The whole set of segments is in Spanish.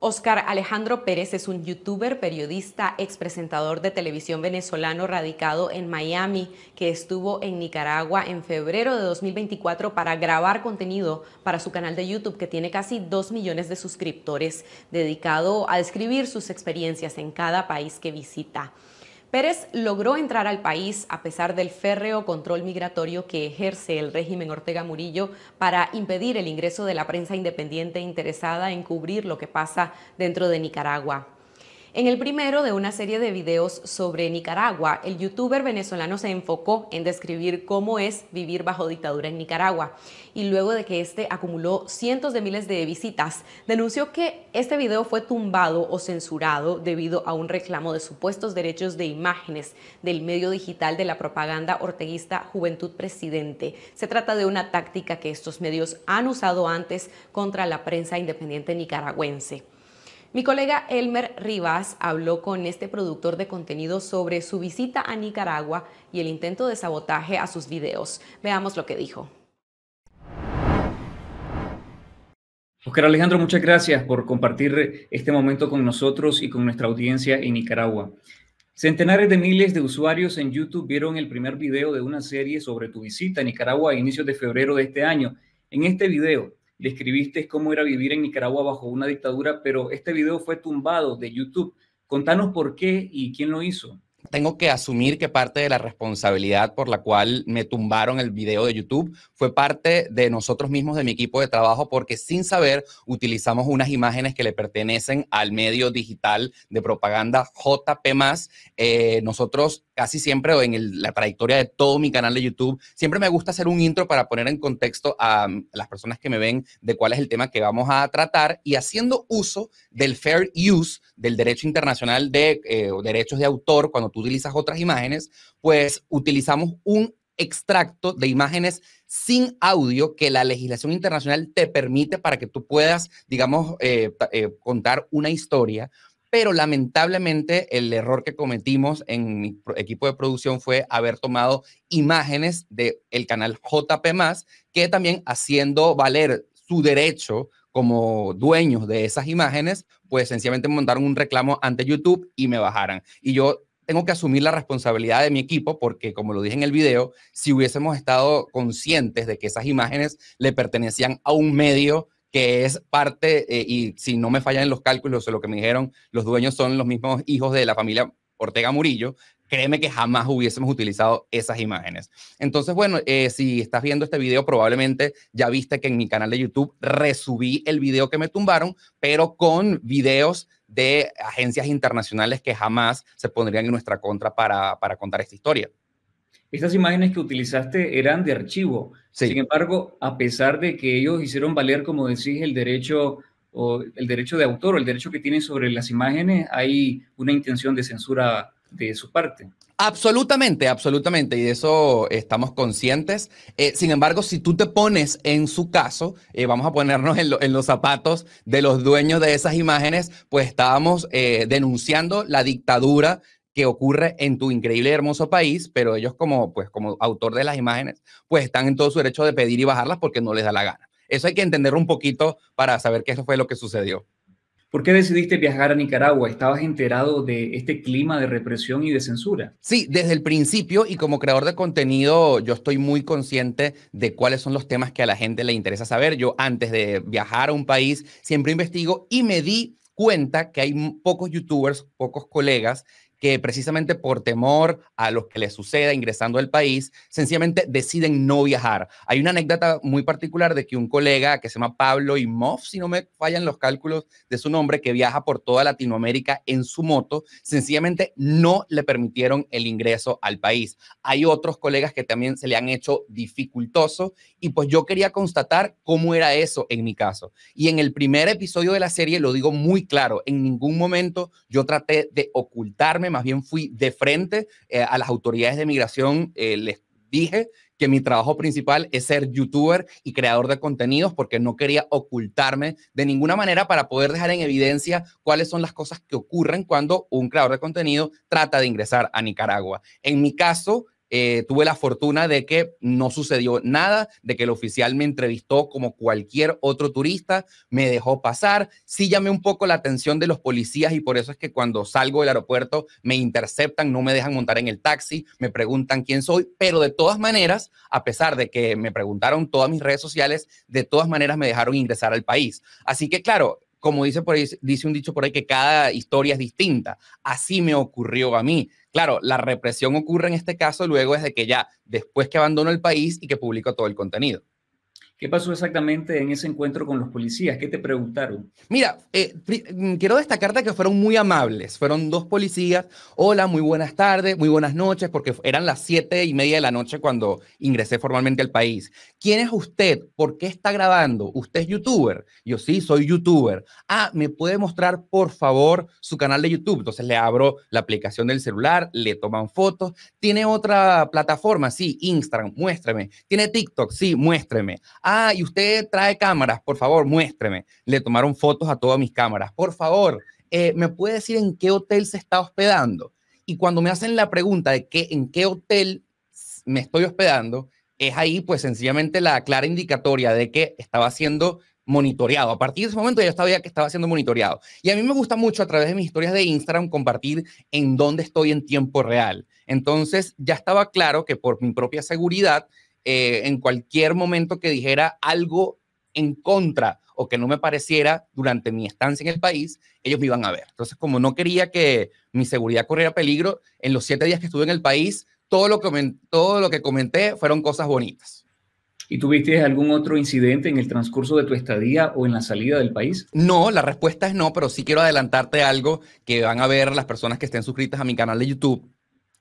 Oscar Alejandro Pérez es un youtuber, periodista, expresentador de televisión venezolano radicado en Miami, que estuvo en Nicaragua en febrero de 2024 para grabar contenido para su canal de YouTube que tiene casi 2 millones de suscriptores, dedicado a describir sus experiencias en cada país que visita. Pérez logró entrar al país a pesar del férreo control migratorio que ejerce el régimen Ortega Murillo para impedir el ingreso de la prensa independiente interesada en cubrir lo que pasa dentro de Nicaragua. En el primero de una serie de videos sobre Nicaragua, el youtuber venezolano se enfocó en describir cómo es vivir bajo dictadura en Nicaragua y luego de que este acumuló cientos de miles de visitas, denunció que este video fue tumbado o censurado debido a un reclamo de supuestos derechos de imágenes del medio digital de la propaganda orteguista Juventud Presidente. Se trata de una táctica que estos medios han usado antes contra la prensa independiente nicaragüense. Mi colega Elmer Rivas habló con este productor de contenido sobre su visita a Nicaragua y el intento de sabotaje a sus videos. Veamos lo que dijo. Oscar Alejandro, muchas gracias por compartir este momento con nosotros y con nuestra audiencia en Nicaragua. Centenares de miles de usuarios en YouTube vieron el primer video de una serie sobre tu visita a Nicaragua a inicios de febrero de este año. En este video, le escribiste cómo era vivir en Nicaragua bajo una dictadura, pero este video fue tumbado de YouTube. Contanos por qué y quién lo hizo. Tengo que asumir que parte de la responsabilidad por la cual me tumbaron el video de YouTube fue parte de nosotros mismos, de mi equipo de trabajo, porque sin saber utilizamos unas imágenes que le pertenecen al medio digital de propaganda JP. Eh, nosotros casi siempre o en la trayectoria de todo mi canal de YouTube, siempre me gusta hacer un intro para poner en contexto a mm, las personas que me ven de cuál es el tema que vamos a tratar y haciendo uso del fair use del derecho internacional de eh, derechos de autor, cuando tú utilizas otras imágenes, pues utilizamos un extracto de imágenes sin audio que la legislación internacional te permite para que tú puedas, digamos, eh, eh, contar una historia pero lamentablemente el error que cometimos en mi equipo de producción fue haber tomado imágenes del el canal JP, que también haciendo valer su derecho como dueños de esas imágenes, pues sencillamente montaron un reclamo ante YouTube y me bajaran. Y yo tengo que asumir la responsabilidad de mi equipo porque, como lo dije en el video, si hubiésemos estado conscientes de que esas imágenes le pertenecían a un medio que es parte, eh, y si no me fallan los cálculos o lo que me dijeron, los dueños son los mismos hijos de la familia Ortega Murillo, créeme que jamás hubiésemos utilizado esas imágenes. Entonces, bueno, eh, si estás viendo este video, probablemente ya viste que en mi canal de YouTube resubí el video que me tumbaron, pero con videos de agencias internacionales que jamás se pondrían en nuestra contra para, para contar esta historia. Estas imágenes que utilizaste eran de archivo. Sin embargo, a pesar de que ellos hicieron valer, como decís, el derecho o el derecho de autor o el derecho que tienen sobre las imágenes, hay una intención de censura de su parte. Absolutamente, absolutamente, y de eso estamos conscientes. Eh, sin embargo, si tú te pones en su caso, eh, vamos a ponernos en, los zapatos de los dueños de esas imágenes, pues estábamos eh, denunciando la dictadura que ocurre en tu increíble y hermoso país, pero ellos como, pues, como autor de las imágenes, pues están en todo su derecho de pedir y bajarlas porque no les da la gana. Eso hay que entenderlo un poquito para saber qué fue lo que sucedió. ¿Por qué decidiste viajar a Nicaragua? ¿Estabas enterado de este clima de represión y de censura? Sí, desde el principio y como creador de contenido yo estoy muy consciente de cuáles son los temas que a la gente le interesa saber. Yo antes de viajar a un país siempre investigo y me di cuenta que hay pocos youtubers, pocos colegas que precisamente por temor a lo que les suceda ingresando al país, sencillamente deciden no viajar. Hay una anécdota muy particular de que un colega que se llama Pablo y Moff si no me fallan los cálculos de su nombre, que viaja por toda Latinoamérica en su moto, sencillamente no le permitieron el ingreso al país. Hay otros colegas que también se le han hecho dificultoso y pues yo quería constatar cómo era eso en mi caso. Y en el primer episodio de la serie lo digo muy claro, en ningún momento yo traté de ocultarme más bien fui de frente eh, a las autoridades de migración, eh, les dije que mi trabajo principal es ser youtuber y creador de contenidos porque no quería ocultarme de ninguna manera para poder dejar en evidencia cuáles son las cosas que ocurren cuando un creador de contenido trata de ingresar a Nicaragua. En mi caso, eh, tuve la fortuna de que no sucedió nada, de que el oficial me entrevistó como cualquier otro turista, me dejó pasar, sí llamé un poco la atención de los policías y por eso es que cuando salgo del aeropuerto me interceptan, no me dejan montar en el taxi, me preguntan quién soy, pero de todas maneras, a pesar de que me preguntaron todas mis redes sociales, de todas maneras me dejaron ingresar al país. Así que claro, como dice por ahí, dice un dicho por ahí que cada historia es distinta. Así me ocurrió a mí. Claro, la represión ocurre en este caso luego desde que ya, después que abandono el país y que publico todo el contenido. ¿Qué pasó exactamente en ese encuentro con los policías? ¿Qué te preguntaron? Mira, eh, mm, quiero destacarte que fueron muy amables. Fueron dos policías. Hola, muy buenas tardes, muy buenas noches, porque eran las siete y media de la noche cuando ingresé formalmente al país. ¿Quién es usted? ¿Por qué está grabando? ¿Usted es youtuber? Yo sí, soy youtuber. Ah, ¿me puede mostrar, por favor, su canal de YouTube? Entonces le abro la aplicación del celular, le toman fotos. ¿Tiene otra plataforma? Sí, Instagram, muéstrame. ¿Tiene TikTok? Sí, muéstrame ah, y usted trae cámaras, por favor, muéstreme. Le tomaron fotos a todas mis cámaras, por favor, eh, ¿me puede decir en qué hotel se está hospedando? Y cuando me hacen la pregunta de qué, en qué hotel me estoy hospedando, es ahí pues sencillamente la clara indicatoria de que estaba siendo monitoreado. A partir de ese momento ya sabía que estaba siendo monitoreado. Y a mí me gusta mucho a través de mis historias de Instagram compartir en dónde estoy en tiempo real. Entonces ya estaba claro que por mi propia seguridad eh, en cualquier momento que dijera algo en contra o que no me pareciera durante mi estancia en el país, ellos me iban a ver. Entonces, como no quería que mi seguridad corriera peligro, en los siete días que estuve en el país, todo lo que, todo lo que comenté fueron cosas bonitas. ¿Y tuviste algún otro incidente en el transcurso de tu estadía o en la salida del país? No, la respuesta es no, pero sí quiero adelantarte algo que van a ver las personas que estén suscritas a mi canal de YouTube.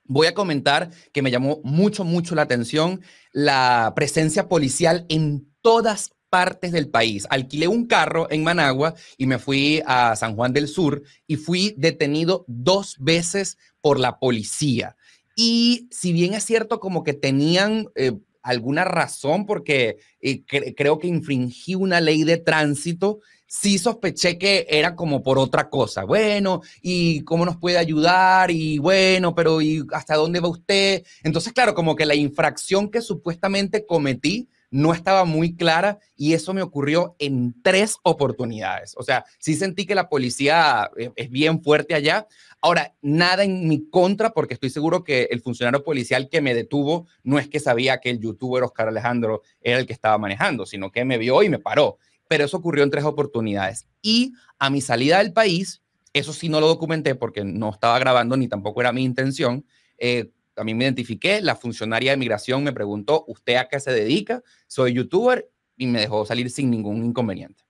Voy a comentar que me llamó mucho, mucho la atención la presencia policial en todas partes del país. Alquilé un carro en Managua y me fui a San Juan del Sur y fui detenido dos veces por la policía. Y si bien es cierto como que tenían eh, alguna razón porque eh, creo que infringí una ley de tránsito, sí sospeché que era como por otra cosa. Bueno, ¿y cómo nos puede ayudar? Y bueno, pero ¿y hasta dónde va usted? Entonces, claro, como que la infracción que supuestamente cometí no estaba muy clara y eso me ocurrió en tres oportunidades. O sea, sí sentí que la policía eh, es bien fuerte allá. Ahora, nada en mi contra, porque estoy seguro que el funcionario policial que me detuvo no es que sabía que el youtuber Oscar Alejandro era el que estaba manejando, sino que me vio y me paró pero eso ocurrió en tres oportunidades. Y a mi salida del país, eso sí no lo documenté porque no estaba grabando ni tampoco era mi intención. Eh, mí me identifiqué, la funcionaria de migración me preguntó, ¿usted a qué se dedica? Soy youtuber y me dejó salir sin ningún inconveniente.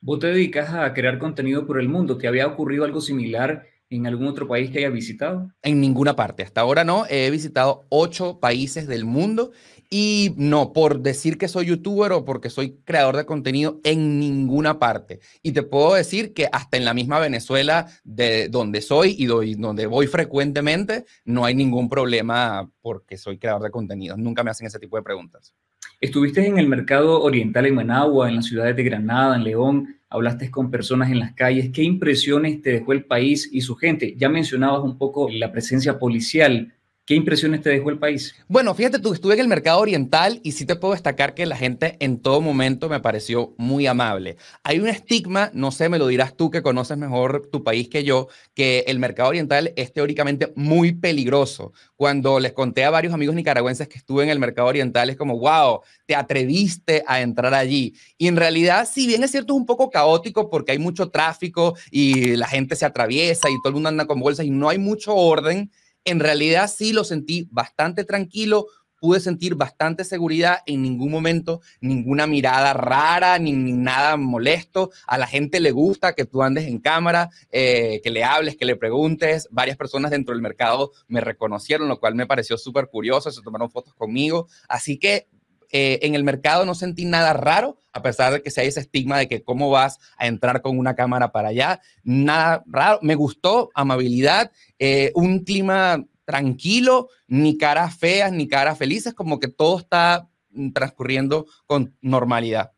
Vos te dedicas a crear contenido por el mundo. ¿Te había ocurrido algo similar en algún otro país que haya visitado? En ninguna parte. Hasta ahora no. He visitado ocho países del mundo y no por decir que soy youtuber o porque soy creador de contenido en ninguna parte. Y te puedo decir que hasta en la misma Venezuela de donde soy y donde voy frecuentemente, no hay ningún problema porque soy creador de contenido. Nunca me hacen ese tipo de preguntas. Estuviste en el mercado oriental en Managua, en las ciudades de Granada, en León, hablaste con personas en las calles. ¿Qué impresiones te dejó el país y su gente? Ya mencionabas un poco la presencia policial ¿Qué impresiones te dejó el país? Bueno, fíjate tú, estuve en el mercado oriental y sí te puedo destacar que la gente en todo momento me pareció muy amable. Hay un estigma, no sé, me lo dirás tú que conoces mejor tu país que yo, que el mercado oriental es teóricamente muy peligroso. Cuando les conté a varios amigos nicaragüenses que estuve en el mercado oriental, es como, wow, te atreviste a entrar allí. Y en realidad, si bien es cierto, es un poco caótico porque hay mucho tráfico y la gente se atraviesa y todo el mundo anda con bolsas y no hay mucho orden en realidad sí lo sentí bastante tranquilo, pude sentir bastante seguridad, en ningún momento ninguna mirada rara, ni, nada molesto. A la gente le gusta que tú andes en cámara, eh, que le hables, que le preguntes. Varias personas dentro del mercado me reconocieron, lo cual me pareció súper curioso, se tomaron fotos conmigo. Así que eh, en el mercado no sentí nada raro, a pesar de que se hay ese estigma de que cómo vas a entrar con una cámara para allá, nada raro, me gustó, amabilidad, eh, un clima tranquilo, ni caras feas, ni caras felices, como que todo está mm, transcurriendo con normalidad.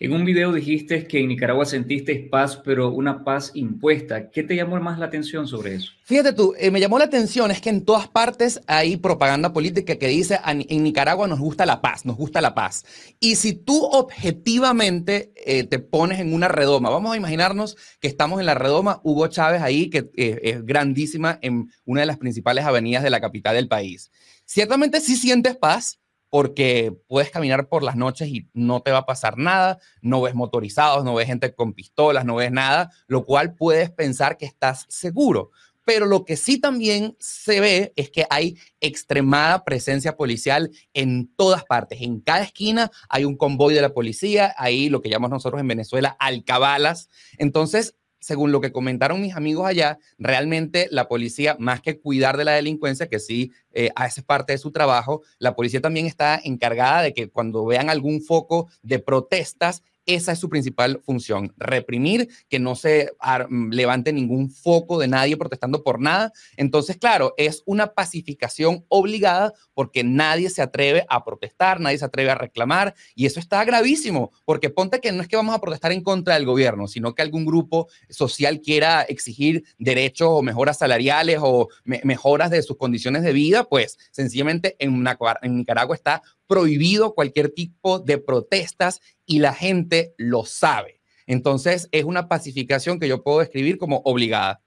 En un video dijiste que en Nicaragua sentiste paz, pero una paz impuesta. ¿Qué te llamó más la atención sobre eso? Fíjate tú, eh, me llamó la atención es que en todas partes hay propaganda política que dice en Nicaragua nos gusta la paz, nos gusta la paz. Y si tú objetivamente eh, te pones en una redoma, vamos a imaginarnos que estamos en la redoma, Hugo Chávez ahí, que eh, es grandísima en una de las principales avenidas de la capital del país. Ciertamente sí sientes paz, porque puedes caminar por las noches y no te va a pasar nada, no ves motorizados, no ves gente con pistolas, no ves nada, lo cual puedes pensar que estás seguro. Pero lo que sí también se ve es que hay extremada presencia policial en todas partes. En cada esquina hay un convoy de la policía, ahí lo que llamamos nosotros en Venezuela alcabalas. Entonces, según lo que comentaron mis amigos allá, realmente la policía, más que cuidar de la delincuencia, que sí hace eh, ah, parte de su trabajo, la policía también está encargada de que cuando vean algún foco de protestas, esa es su principal función, reprimir, que no se mm, levante ningún foco de nadie protestando por nada. Entonces, claro, es una pacificación obligada porque nadie se atreve a protestar, nadie se atreve a reclamar y eso está gravísimo, porque ponte que no es que vamos a protestar en contra del gobierno, sino que algún grupo social quiera exigir derechos o mejoras salariales o mejoras de sus condiciones de vida, pues sencillamente en Nicaragua está prohibido cualquier tipo de protestas y la gente lo sabe. Entonces es una pacificación que yo puedo describir como obligada.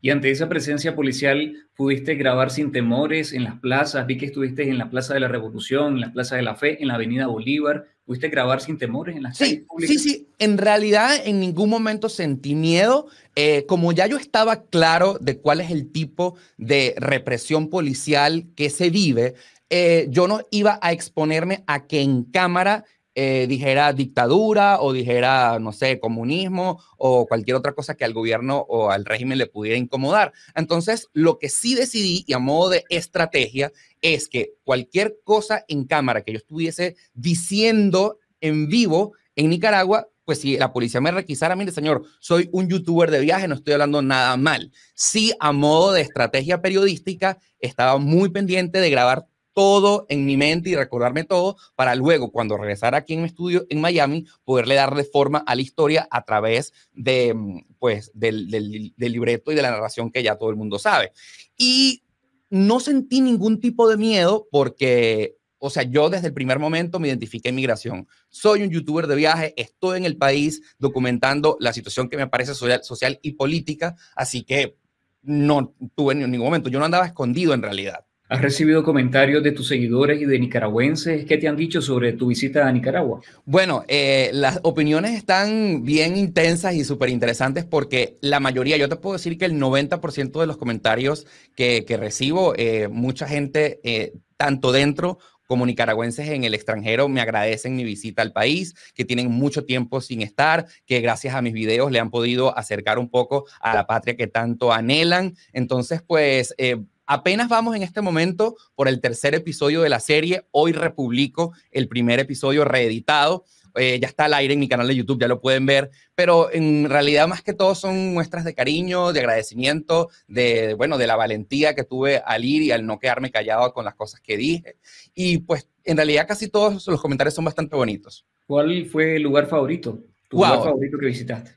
Y ante esa presencia policial, pudiste grabar sin temores en las plazas. Vi que estuviste en la Plaza de la Revolución, en la Plaza de la Fe, en la Avenida Bolívar. ¿Pudiste grabar sin temores en las sí, calles Sí, sí. En realidad, en ningún momento sentí miedo. Eh, como ya yo estaba claro de cuál es el tipo de represión policial que se vive, eh, yo no iba a exponerme a que en cámara eh, dijera dictadura o dijera, no sé, comunismo o cualquier otra cosa que al gobierno o al régimen le pudiera incomodar. Entonces, lo que sí decidí y a modo de estrategia es que cualquier cosa en cámara que yo estuviese diciendo en vivo en Nicaragua, pues si la policía me requisara, mire señor, soy un youtuber de viaje, no estoy hablando nada mal. Sí, a modo de estrategia periodística, estaba muy pendiente de grabar todo en mi mente y recordarme todo para luego, cuando regresara aquí en mi estudio en Miami, poderle darle forma a la historia a través de, mm, pues, del, libreto y de la narración que ya todo el mundo sabe. Y no sentí ningún tipo de miedo porque o sea, yo desde el primer momento me identifiqué en migración. Soy un youtuber de viaje, estoy en el país documentando la situación que me parece social, social, y política, así que no tuve en ningún momento, yo no andaba escondido en realidad. ¿Has recibido comentarios de tus seguidores y de nicaragüenses? ¿Qué te han dicho sobre tu visita a Nicaragua? Bueno, eh, las opiniones están bien intensas y súper interesantes porque la mayoría, yo te puedo decir que el 90% de los comentarios que, que recibo, eh, mucha gente, eh, tanto dentro como nicaragüenses en el extranjero me agradecen mi visita al país, que tienen mucho tiempo sin estar, que gracias a mis videos le han podido acercar un poco a la patria que tanto anhelan. Entonces, pues Apenas vamos en este momento por el tercer episodio de la serie. Hoy republico el primer episodio reeditado. Eh, ya está al aire en mi canal de YouTube, ya lo pueden ver, pero en realidad más que todo son muestras de cariño, de agradecimiento, de, bueno, de la valentía que tuve al ir y al no quedarme callado con las cosas que dije. Y pues en realidad casi todos los comentarios son bastante bonitos. ¿Cuál fue el lugar favorito? lugar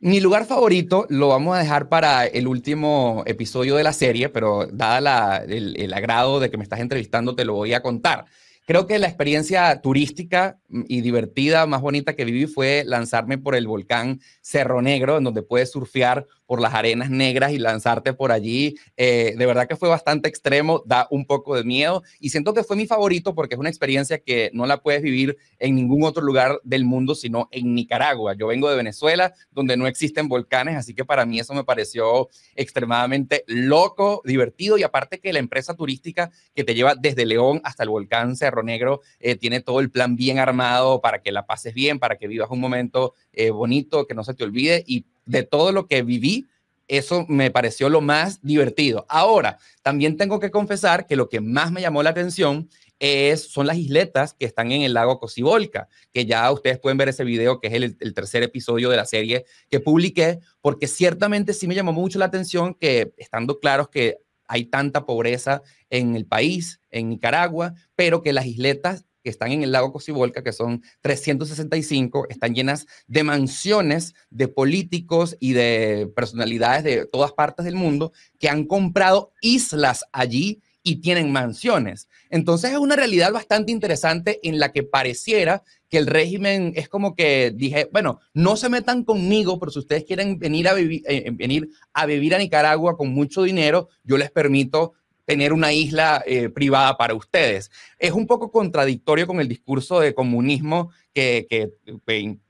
Mi lugar favorito lo vamos a dejar para el último episodio de la serie, pero dada el, el, agrado de que me estás entrevistando, te lo voy a contar. Creo que la experiencia turística mm, y divertida más bonita que viví fue lanzarme por el volcán Cerro Negro, en donde puedes surfear por las arenas negras y lanzarte por allí. Eh, de verdad que fue bastante extremo, da un poco de miedo y siento que fue mi favorito porque es una experiencia que no la puedes vivir en ningún otro lugar del mundo, sino en Nicaragua. Yo vengo de Venezuela, donde no existen volcanes, así que para mí eso me pareció extremadamente loco, divertido y aparte que la empresa turística que te lleva desde León hasta el volcán Cerro Negro eh, tiene todo el plan bien armado para que la pases bien, para que vivas un momento eh, bonito, que no se te olvide y de todo lo que viví, eso me pareció lo más divertido. Ahora, también tengo que confesar que lo que más me llamó la atención es, son las isletas que están en el lago Cocibolca, que ya ustedes pueden ver ese video, que es el, el, tercer episodio de la serie que publiqué, porque ciertamente sí me llamó mucho la atención que, estando claros que hay tanta pobreza en el país, en Nicaragua, pero que las isletas que están en el lago Cocibolca, que son 365, están llenas de mansiones de políticos y de personalidades de todas partes del mundo que han comprado islas allí y tienen mansiones. Entonces es una realidad bastante interesante en la que pareciera que el régimen es como que dije, bueno, no se metan conmigo, pero si ustedes quieren venir a, vivir, eh, eh, venir a vivir a Nicaragua con mucho dinero, yo les permito tener una isla eh, privada para ustedes. Es un poco contradictorio con el discurso de comunismo que,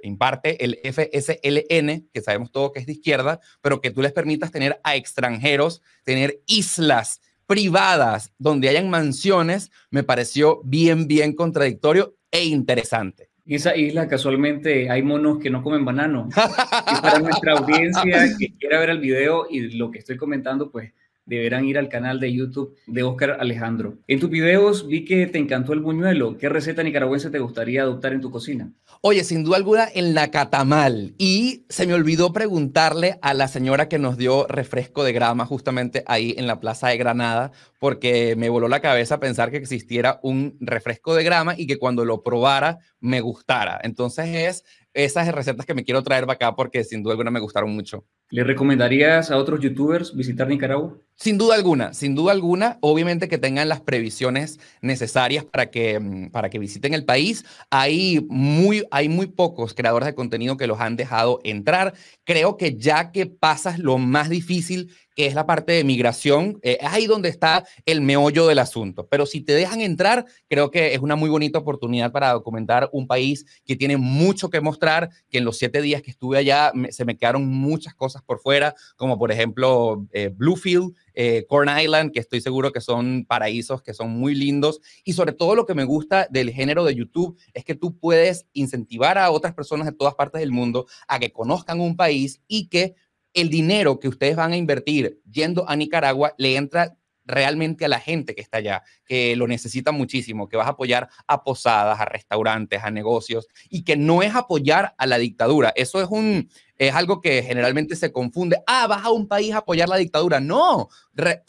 imparte el FSLN, que sabemos todo que es de izquierda, pero que tú les permitas tener a extranjeros, tener islas privadas donde hayan mansiones, me pareció bien, bien contradictorio e interesante. esa isla casualmente hay monos que no comen banano. Y para nuestra audiencia que quiera ver el video y lo que estoy comentando, pues deberán ir al canal de YouTube de Oscar Alejandro. En tus videos vi que te encantó el buñuelo. ¿Qué receta nicaragüense te gustaría adoptar en tu cocina? Oye, sin duda alguna, el nacatamal. Y se me olvidó preguntarle a la señora que nos dio refresco de grama justamente ahí en la Plaza de Granada, porque me voló la cabeza pensar que existiera un refresco de grama y que cuando lo probara me gustara. Entonces es esas recetas que me quiero traer para acá porque sin duda alguna me gustaron mucho. ¿Le recomendarías a otros youtubers visitar Nicaragua? Sin duda alguna, sin duda alguna, obviamente que tengan las previsiones necesarias para que, mm, para que visiten el país. Hay muy, hay muy pocos creadores de contenido que los han dejado entrar. Creo que ya que pasas lo más difícil, que es la parte de migración, eh, es ahí donde está el meollo del asunto. Pero si te dejan entrar, creo que es una muy bonita oportunidad para documentar un país que tiene mucho que mostrar, que en los siete días que estuve allá se me quedaron muchas cosas por fuera, como por ejemplo eh, Bluefield, eh, Corn Island, que estoy seguro que son paraísos que son muy lindos. Y sobre todo lo que me gusta del género de YouTube es que tú puedes incentivar a otras personas de todas partes del mundo a que conozcan un país y que el dinero que ustedes van a invertir yendo a Nicaragua le entra realmente a la gente que está allá, que lo necesita muchísimo, que vas a apoyar a posadas, a restaurantes, a negocios y que no es apoyar a la dictadura. Eso es un es algo que generalmente se confunde. Ah, vas a un país a apoyar la dictadura. No,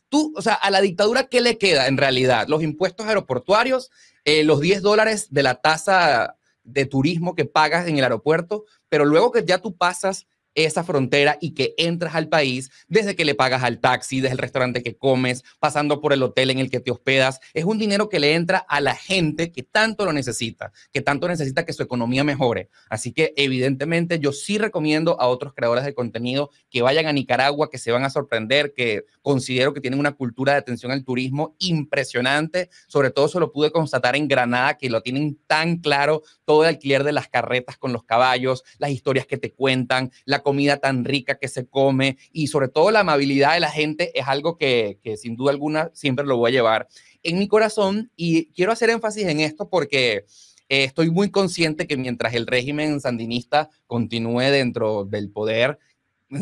tú, o sea, a la dictadura qué le queda en realidad? Los impuestos aeroportuarios, eh, los 10 dólares de la tasa de turismo que pagas en el aeropuerto, pero luego que ya tú pasas esa frontera y que entras al país desde que le pagas al taxi, desde el restaurante que comes, pasando por el hotel en el que te hospedas. Es un dinero que le entra a la gente que tanto lo necesita, que tanto necesita que su economía mejore. Así que evidentemente yo sí recomiendo a otros creadores de contenido que vayan a Nicaragua, que se van a sorprender, que considero que tienen una cultura de atención al turismo impresionante. Sobre todo se lo pude constatar en Granada, que lo tienen tan claro, todo el alquiler de las carretas con los caballos, las historias que te cuentan, la comida tan rica que se come y sobre todo la amabilidad de la gente es algo que, sin duda alguna siempre lo voy a llevar en mi corazón y quiero hacer énfasis en esto porque eh, estoy muy consciente que mientras el régimen sandinista continúe dentro del poder,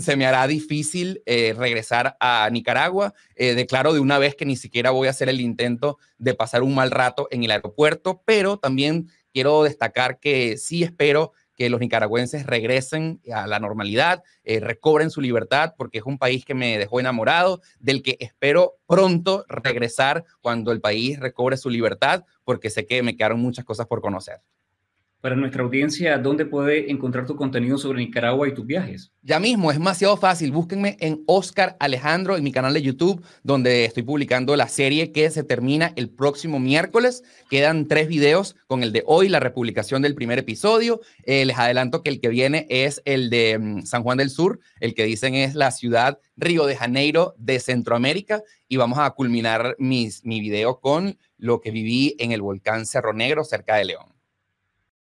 se me hará difícil eh, regresar a Nicaragua. Eh, declaro de una vez que ni siquiera voy a hacer el intento de pasar un mal rato en el aeropuerto, pero también quiero destacar que sí espero que los nicaragüenses regresen a la normalidad, eh, recobren su libertad, porque es un país que me dejó enamorado, del que espero pronto regresar cuando el país recobre su libertad, porque sé que me quedaron muchas cosas por conocer para nuestra audiencia dónde puede encontrar tu contenido sobre Nicaragua y tus viajes. Ya mismo, es demasiado fácil. Búsquenme en Oscar Alejandro en mi canal de YouTube, donde estoy publicando la serie que se termina el próximo miércoles. Quedan tres videos con el de hoy, la republicación del primer episodio. Eh, les adelanto que el que viene es el de mm, San Juan del Sur, el que dicen es la ciudad Río de Janeiro de Centroamérica. Y vamos a culminar mi video con lo que viví en el volcán Cerro Negro cerca de León.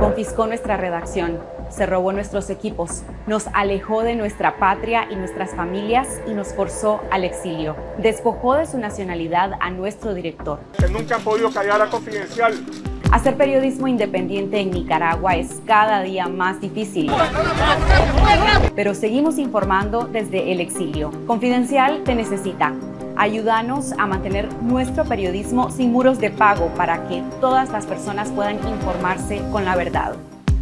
Confiscó nuestra redacción, se robó nuestros equipos, nos alejó de nuestra patria y nuestras familias y nos forzó al exilio. Despojó de su nacionalidad a nuestro director. Que nunca han podido callar a Confidencial. Hacer periodismo independiente en Nicaragua es cada día más difícil. Pero seguimos informando desde el exilio. Confidencial te necesita. Ayúdanos a mantener nuestro periodismo sin muros de pago para que todas las personas puedan informarse con la verdad.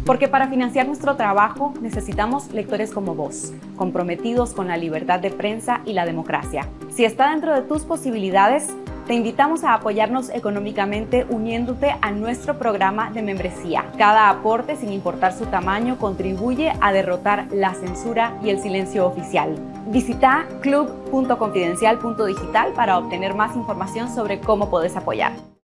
Porque para financiar nuestro trabajo necesitamos lectores como vos, comprometidos con la libertad de prensa y la democracia. Si está dentro de tus posibilidades, te invitamos a apoyarnos económicamente uniéndote a nuestro programa de membresía. Cada aporte, sin importar su tamaño, contribuye a derrotar la censura y el silencio oficial. Visita club.confidencial.digital para obtener más información sobre cómo puedes apoyar.